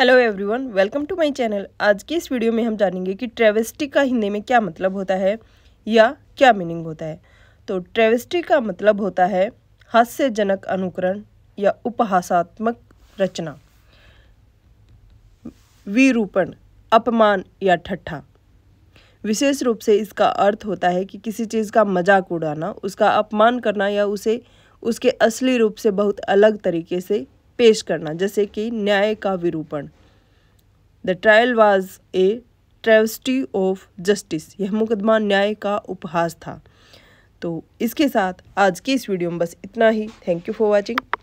hello everyone welcome to my channel आज की इस वीडियो में हम जानेंगे कि ट्रेवेस्टी का हिंदी में क्या मतलब होता है या क्या मीनिंग होता है तो ट्रेवेस्टी का मतलब होता है हास्यजनक अनुकरण या उपहासात्मक रचना विरूपण अपमान या ठट्ठा विशेष रूप से इसका अर्थ होता है कि किसी चीज़ का मजाक उड़ाना उसका अपमान करना या उसे उसके असली रूप से बहुत अलग तरीके से पेश करना जैसे कि न्याय का विरूपण the trial was a travesty of justice यह मुकदमा न्याय का उपहास था तो इसके साथ आज की इस वीडियो में बस इतना ही थैंक यू फॉर वॉचिंग